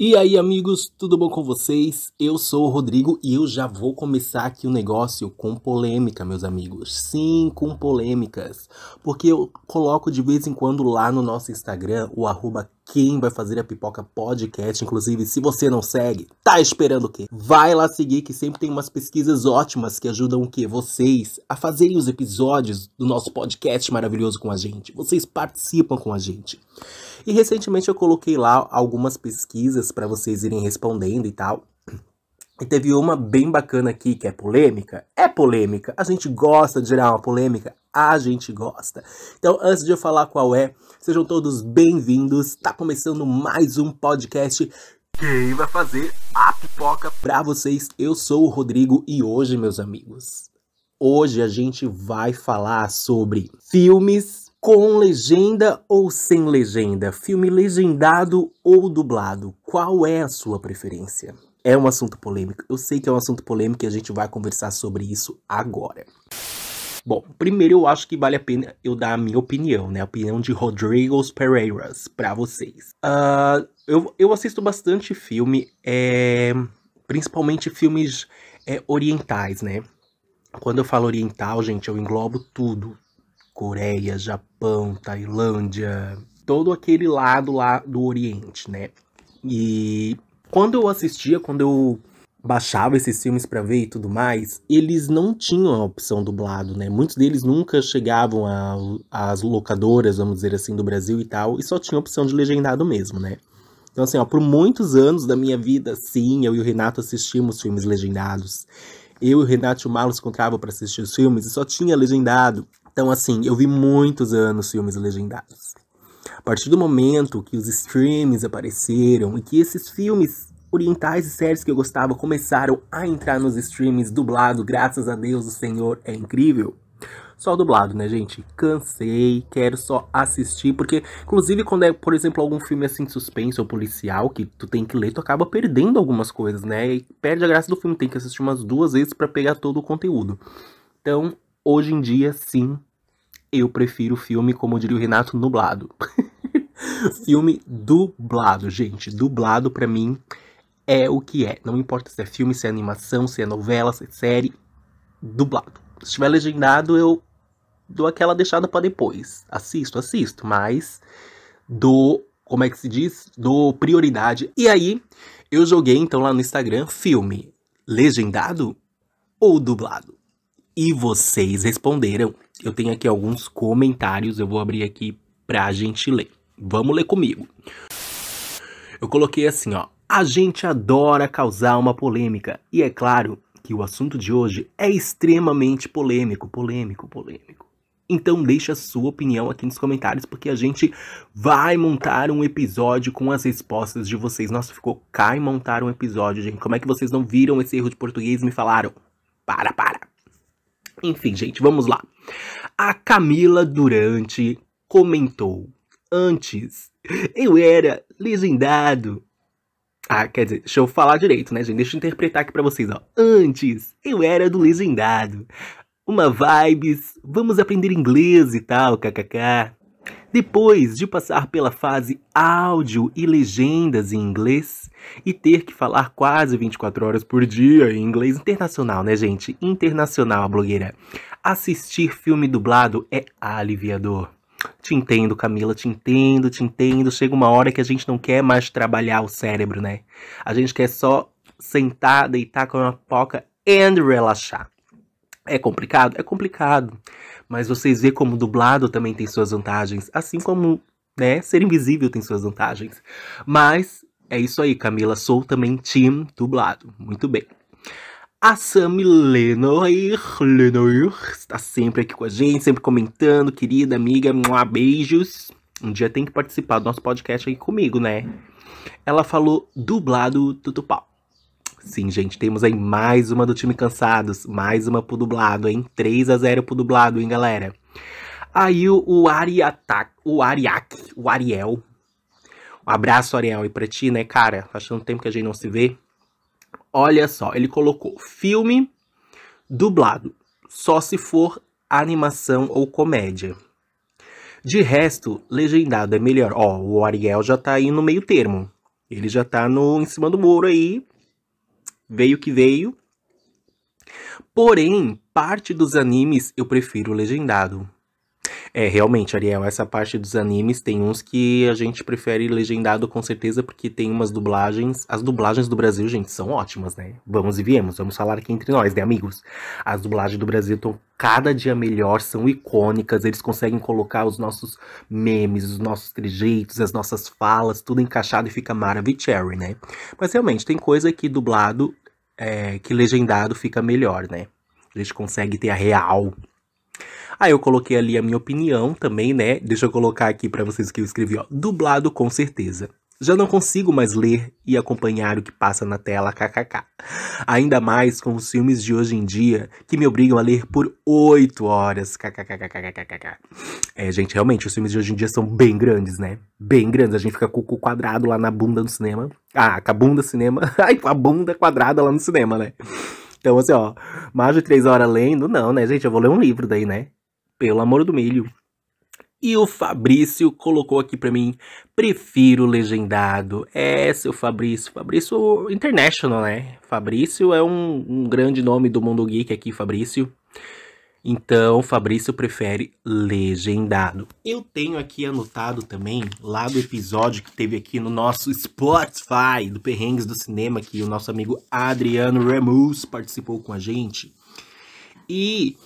E aí, amigos, tudo bom com vocês? Eu sou o Rodrigo e eu já vou começar aqui o um negócio com polêmica, meus amigos. Sim, com polêmicas. Porque eu coloco de vez em quando lá no nosso Instagram, o arroba quem vai fazer a pipoca podcast. Inclusive, se você não segue, tá esperando o quê? Vai lá seguir, que sempre tem umas pesquisas ótimas que ajudam o quê? Vocês a fazerem os episódios do nosso podcast maravilhoso com a gente. Vocês participam com a gente. E recentemente eu coloquei lá algumas pesquisas para vocês irem respondendo e tal. E teve uma bem bacana aqui, que é polêmica. É polêmica. A gente gosta de gerar uma polêmica. A gente gosta. Então, antes de eu falar qual é, sejam todos bem-vindos. Tá começando mais um podcast quem vai fazer a pipoca pra vocês. Eu sou o Rodrigo e hoje, meus amigos, hoje a gente vai falar sobre filmes com legenda ou sem legenda, filme legendado ou dublado. Qual é a sua preferência? É um assunto polêmico. Eu sei que é um assunto polêmico e a gente vai conversar sobre isso agora. Bom, primeiro eu acho que vale a pena eu dar a minha opinião, né? A opinião de Rodrigo Pereiras para vocês. Uh, eu, eu assisto bastante filme, é, principalmente filmes é, orientais, né? Quando eu falo oriental, gente, eu englobo tudo. Coreia, Japão, Tailândia, todo aquele lado lá do Oriente, né? E quando eu assistia, quando eu baixava esses filmes para ver e tudo mais, eles não tinham a opção dublado, né? Muitos deles nunca chegavam às locadoras, vamos dizer assim, do Brasil e tal, e só tinha a opção de legendado mesmo, né? Então, assim, ó, por muitos anos da minha vida, sim, eu e o Renato assistimos filmes legendados. Eu e o Renato e o Marlos encontravam para assistir os filmes e só tinha legendado. Então, assim, eu vi muitos anos filmes legendados. A partir do momento que os streams apareceram e que esses filmes orientais e séries que eu gostava começaram a entrar nos streams dublado, graças a Deus, o Senhor é incrível. Só dublado, né, gente? Cansei, quero só assistir, porque, inclusive, quando é, por exemplo, algum filme assim de suspense ou policial, que tu tem que ler, tu acaba perdendo algumas coisas, né? E perde a graça do filme, tem que assistir umas duas vezes para pegar todo o conteúdo. Então, hoje em dia, sim, eu prefiro filme, como diria o Renato, nublado. filme dublado, gente. Dublado para mim é o que é. Não importa se é filme, se é animação, se é novela, se é série. Dublado. Se estiver legendado, eu dou aquela deixada para depois. Assisto, assisto, mas dou, como é que se diz? Dou prioridade. E aí, eu joguei então lá no Instagram filme legendado ou dublado. E vocês responderam. Eu tenho aqui alguns comentários, eu vou abrir aqui pra gente ler. Vamos ler comigo. Eu coloquei assim, ó. A gente adora causar uma polêmica. E é claro que o assunto de hoje é extremamente polêmico, polêmico, polêmico. Então deixa a sua opinião aqui nos comentários, porque a gente vai montar um episódio com as respostas de vocês. Nossa, ficou cai montar um episódio, gente. Como é que vocês não viram esse erro de português e me falaram? Para, para. Enfim, gente, vamos lá. A Camila Durante comentou: Antes, eu era legendado. Ah, quer dizer, deixa eu falar direito, né, gente? Deixa eu interpretar aqui para vocês, ó. Antes, eu era do legendado. Uma vibes, vamos aprender inglês e tal, kkk. Depois de passar pela fase áudio e legendas em inglês e ter que falar quase 24 horas por dia em inglês internacional, né, gente? Internacional, blogueira. Assistir filme dublado é aliviador. Te entendo, Camila, te entendo, te entendo. Chega uma hora que a gente não quer mais trabalhar o cérebro, né? A gente quer só sentar, deitar com uma poca e relaxar. É complicado? É complicado. Mas vocês vê como dublado também tem suas vantagens, assim como, né, ser invisível tem suas vantagens. Mas é isso aí, Camila, sou também team dublado. Muito bem. A Sam Lenoir, Lenoir está sempre aqui com a gente, sempre comentando, querida amiga, beijos. Um dia tem que participar do nosso podcast aí comigo, né? Ela falou dublado tutupau. Sim, gente, temos aí mais uma do time Cansados, mais uma pro dublado, hein? 3 a 0 pro dublado, hein, galera? Aí o, o Ariatak, o Ariak, o Ariel. Um abraço, Ariel, e pra ti, né, cara? Faz tanto tempo que a gente não se vê. Olha só, ele colocou filme dublado, só se for animação ou comédia. De resto, legendado é melhor. Ó, o Ariel já tá aí no meio termo. Ele já tá no, em cima do muro aí, veio que veio. Porém, parte dos animes eu prefiro legendado. É, realmente, Ariel, essa parte dos animes tem uns que a gente prefere legendado com certeza, porque tem umas dublagens. As dublagens do Brasil, gente, são ótimas, né? Vamos e viemos, vamos falar aqui entre nós, né, amigos? As dublagens do Brasil estão cada dia melhor, são icônicas, eles conseguem colocar os nossos memes, os nossos trejeitos, as nossas falas, tudo encaixado e fica maravilhoso, né? Mas realmente, tem coisa que dublado, é, que legendado fica melhor, né? A gente consegue ter a real Aí eu coloquei ali a minha opinião também, né? Deixa eu colocar aqui para vocês que eu escrevi, ó. Dublado com certeza. Já não consigo mais ler e acompanhar o que passa na tela, kkk. Ainda mais com os filmes de hoje em dia, que me obrigam a ler por 8 horas, kkkkkkk. É, gente, realmente, os filmes de hoje em dia são bem grandes, né? Bem grandes. A gente fica com o quadrado lá na bunda do cinema. Ah, com a bunda do cinema. Ai, com a bunda quadrada lá no cinema, né? Então, assim, ó, mais de três horas lendo, não, né, gente? Eu vou ler um livro daí, né? Pelo amor do milho. E o Fabrício colocou aqui para mim, prefiro legendado. É, seu Fabrício. Fabrício International, né? Fabrício é um, um grande nome do mundo geek aqui, Fabrício. Então, Fabrício prefere legendado. Eu tenho aqui anotado também, lá do episódio que teve aqui no nosso Spotify, do Perrengues do Cinema, que o nosso amigo Adriano Ramos participou com a gente. E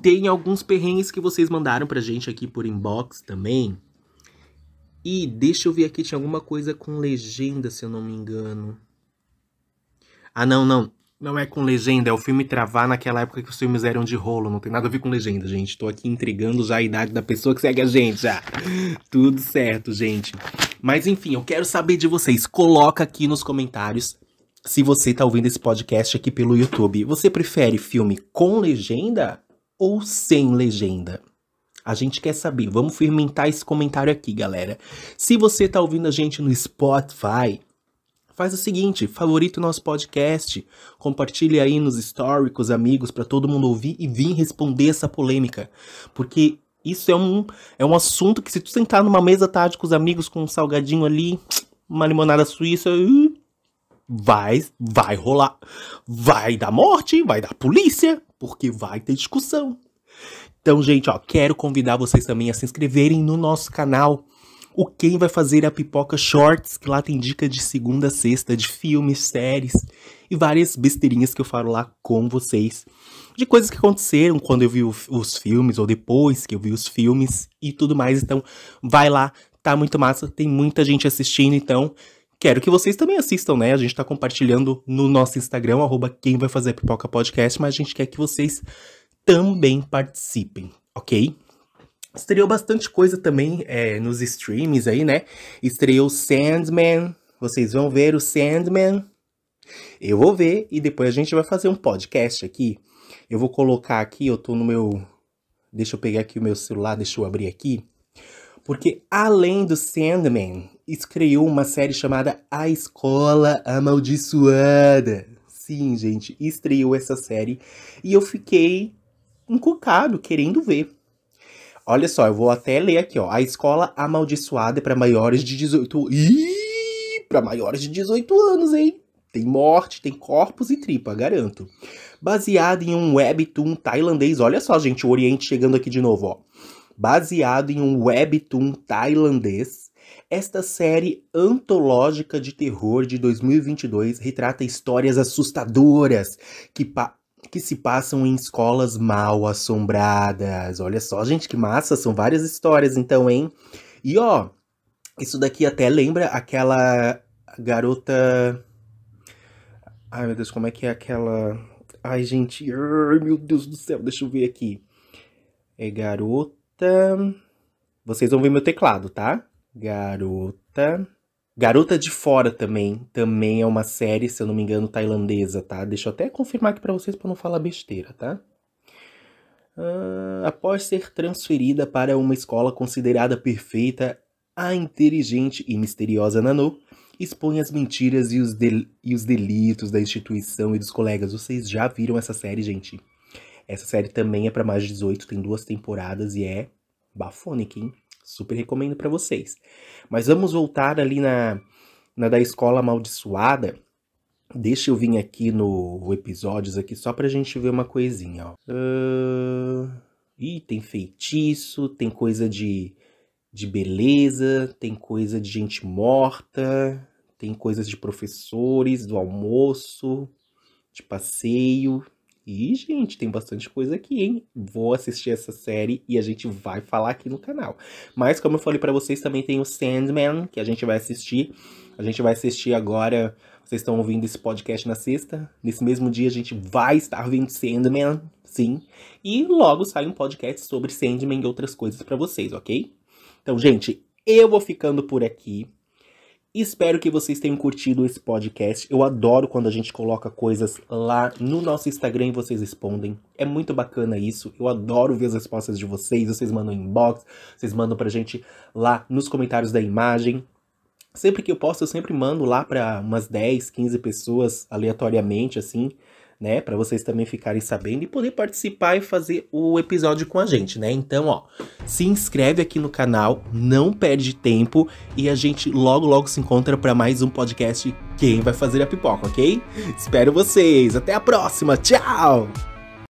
tem alguns perrengues que vocês mandaram pra gente aqui por inbox também. E deixa eu ver aqui, tinha alguma coisa com legenda, se eu não me engano. Ah, não, não. Não é com legenda, é o filme travar naquela época que os filmes eram de rolo, não tem nada a ver com legenda, gente. Tô aqui entregando já a idade da pessoa que segue a gente, já. Tudo certo, gente. Mas enfim, eu quero saber de vocês. Coloca aqui nos comentários se você tá ouvindo esse podcast aqui pelo YouTube. Você prefere filme com legenda ou sem legenda? A gente quer saber. Vamos fermentar esse comentário aqui, galera. Se você tá ouvindo a gente no Spotify, faz o seguinte, favorita o nosso podcast, compartilhe aí nos históricos, amigos, para todo mundo ouvir e vir responder essa polêmica. Porque isso é um, é um assunto que se tu sentar numa mesa tarde com os amigos, com um salgadinho ali, uma limonada suíça, vai, vai rolar. Vai dar morte, vai dar polícia, porque vai ter discussão. Então, gente, ó, quero convidar vocês também a se inscreverem no nosso canal o Quem vai fazer a Pipoca Shorts, que lá tem dica de segunda a sexta, de filmes, séries e várias besteirinhas que eu falo lá com vocês. De coisas que aconteceram quando eu vi os filmes ou depois que eu vi os filmes e tudo mais. Então, vai lá, tá muito massa, tem muita gente assistindo, então quero que vocês também assistam, né? A gente tá compartilhando no nosso Instagram, arroba quem vai fazer pipoca podcast, mas a gente quer que vocês também participem, ok? Estreou bastante coisa também é, nos streams aí, né? Estreou Sandman. Vocês vão ver o Sandman. Eu vou ver e depois a gente vai fazer um podcast aqui. Eu vou colocar aqui, eu tô no meu. Deixa eu pegar aqui o meu celular, deixa eu abrir aqui. Porque além do Sandman, estreou uma série chamada A Escola Amaldiçoada. Sim, gente, estreou essa série e eu fiquei encucado, querendo ver. Olha só, eu vou até ler aqui, ó. A escola amaldiçoada é para maiores de 18. Ih, para maiores de 18 anos, hein? Tem morte, tem corpos e tripa, garanto. Baseado em um webtoon tailandês. Olha só, gente, o Oriente chegando aqui de novo, ó. Baseado em um webtoon tailandês, esta série antológica de terror de 2022 retrata histórias assustadoras que, pa que se passam em escolas mal assombradas. Olha só, gente, que massa! São várias histórias, então, hein? E ó, isso daqui até lembra aquela garota. Ai meu Deus, como é que é aquela. Ai, gente, ai meu Deus do céu, deixa eu ver aqui. É garota. Vocês vão ver meu teclado, tá? Garota. Garota de Fora também, também é uma série, se eu não me engano, tailandesa, tá? Deixa eu até confirmar aqui para vocês para não falar besteira, tá? Uh, após ser transferida para uma escola considerada perfeita, a inteligente e misteriosa Nano expõe as mentiras e os, e os delitos da instituição e dos colegas. Vocês já viram essa série, gente? Essa série também é para mais de 18, tem duas temporadas e é bafônica, hein? Super recomendo para vocês. Mas vamos voltar ali na, na da escola amaldiçoada. Deixa eu vir aqui no episódios aqui só pra gente ver uma coisinha, ó. Uh... Ih, tem feitiço, tem coisa de, de beleza, tem coisa de gente morta, tem coisas de professores, do almoço, de passeio, Ih, gente, tem bastante coisa aqui, hein? Vou assistir essa série e a gente vai falar aqui no canal. Mas, como eu falei para vocês, também tem o Sandman, que a gente vai assistir. A gente vai assistir agora. Vocês estão ouvindo esse podcast na sexta. Nesse mesmo dia, a gente vai estar vendo Sandman, sim. E logo sai um podcast sobre Sandman e outras coisas para vocês, ok? Então, gente, eu vou ficando por aqui espero que vocês tenham curtido esse podcast. Eu adoro quando a gente coloca coisas lá no nosso Instagram e vocês respondem. É muito bacana isso. Eu adoro ver as respostas de vocês. Vocês mandam inbox, vocês mandam pra gente lá nos comentários da imagem. Sempre que eu posto, eu sempre mando lá para umas 10, 15 pessoas aleatoriamente, assim né? Para vocês também ficarem sabendo e poder participar e fazer o episódio com a gente, né? Então, ó, se inscreve aqui no canal, não perde tempo e a gente logo logo se encontra para mais um podcast Quem vai fazer a pipoca, OK? Espero vocês. Até a próxima. Tchau.